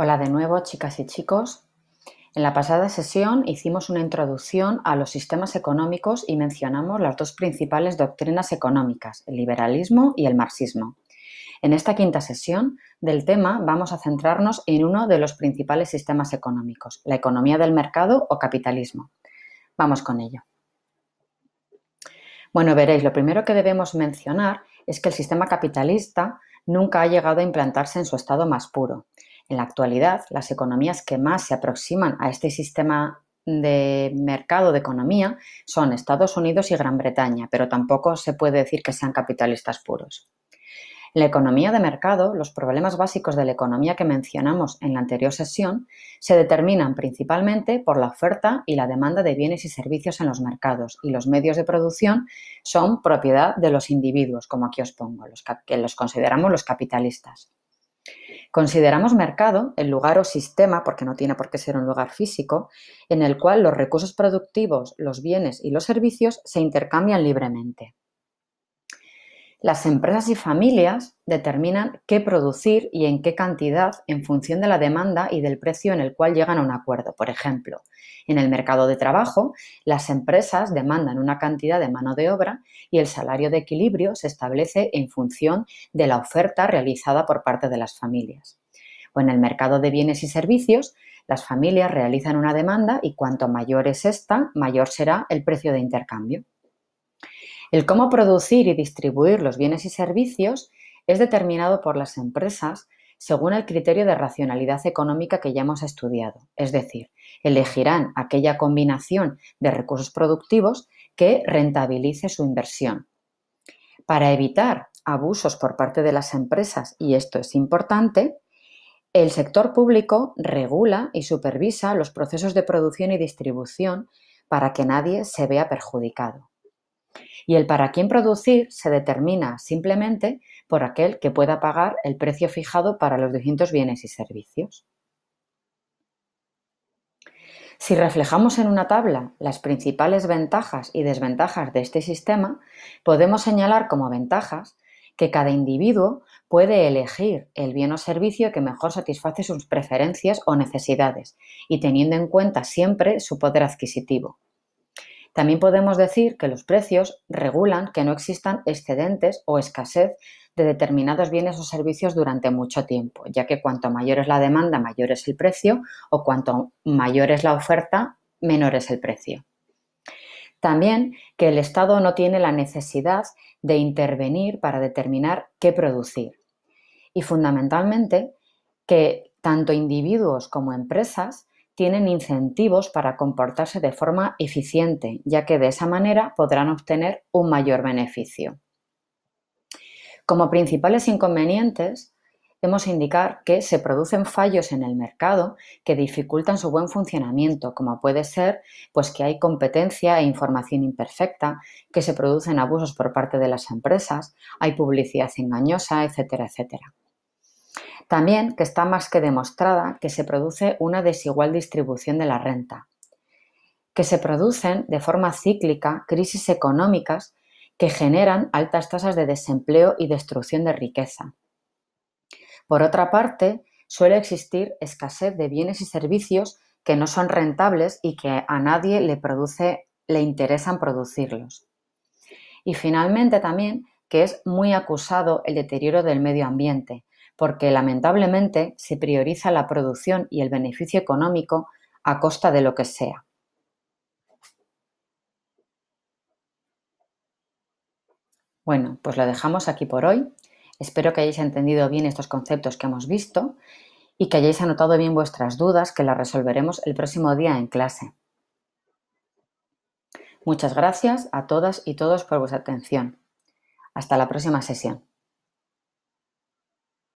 Hola de nuevo, chicas y chicos. En la pasada sesión hicimos una introducción a los sistemas económicos y mencionamos las dos principales doctrinas económicas, el liberalismo y el marxismo. En esta quinta sesión del tema vamos a centrarnos en uno de los principales sistemas económicos, la economía del mercado o capitalismo. Vamos con ello. Bueno, veréis, lo primero que debemos mencionar es que el sistema capitalista nunca ha llegado a implantarse en su estado más puro. En la actualidad, las economías que más se aproximan a este sistema de mercado de economía son Estados Unidos y Gran Bretaña, pero tampoco se puede decir que sean capitalistas puros. la economía de mercado, los problemas básicos de la economía que mencionamos en la anterior sesión se determinan principalmente por la oferta y la demanda de bienes y servicios en los mercados y los medios de producción son propiedad de los individuos, como aquí os pongo, los que los consideramos los capitalistas. Consideramos mercado el lugar o sistema, porque no tiene por qué ser un lugar físico, en el cual los recursos productivos, los bienes y los servicios se intercambian libremente. Las empresas y familias determinan qué producir y en qué cantidad en función de la demanda y del precio en el cual llegan a un acuerdo. Por ejemplo, en el mercado de trabajo, las empresas demandan una cantidad de mano de obra y el salario de equilibrio se establece en función de la oferta realizada por parte de las familias. O en el mercado de bienes y servicios, las familias realizan una demanda y cuanto mayor es esta, mayor será el precio de intercambio. El cómo producir y distribuir los bienes y servicios es determinado por las empresas según el criterio de racionalidad económica que ya hemos estudiado, es decir, elegirán aquella combinación de recursos productivos que rentabilice su inversión. Para evitar abusos por parte de las empresas, y esto es importante, el sector público regula y supervisa los procesos de producción y distribución para que nadie se vea perjudicado. Y el para quién producir se determina simplemente por aquel que pueda pagar el precio fijado para los distintos bienes y servicios. Si reflejamos en una tabla las principales ventajas y desventajas de este sistema, podemos señalar como ventajas que cada individuo puede elegir el bien o servicio que mejor satisface sus preferencias o necesidades y teniendo en cuenta siempre su poder adquisitivo. También podemos decir que los precios regulan que no existan excedentes o escasez de determinados bienes o servicios durante mucho tiempo, ya que cuanto mayor es la demanda, mayor es el precio, o cuanto mayor es la oferta, menor es el precio. También que el Estado no tiene la necesidad de intervenir para determinar qué producir. Y fundamentalmente que tanto individuos como empresas tienen incentivos para comportarse de forma eficiente, ya que de esa manera podrán obtener un mayor beneficio. Como principales inconvenientes, hemos indicar que se producen fallos en el mercado que dificultan su buen funcionamiento, como puede ser pues que hay competencia e información imperfecta, que se producen abusos por parte de las empresas, hay publicidad engañosa, etcétera, etcétera. También que está más que demostrada que se produce una desigual distribución de la renta, que se producen de forma cíclica crisis económicas que generan altas tasas de desempleo y destrucción de riqueza. Por otra parte, suele existir escasez de bienes y servicios que no son rentables y que a nadie le, produce, interesan producirlos. Y finalmente también que es muy acusado el deterioro del medio ambiente, porque lamentablemente se prioriza la producción y el beneficio económico a costa de lo que sea. Bueno, pues lo dejamos aquí por hoy. Espero que hayáis entendido bien estos conceptos que hemos visto y que hayáis anotado bien vuestras dudas, que las resolveremos el próximo día en clase. Muchas gracias a todas y todos por vuestra atención. Hasta la próxima sesión.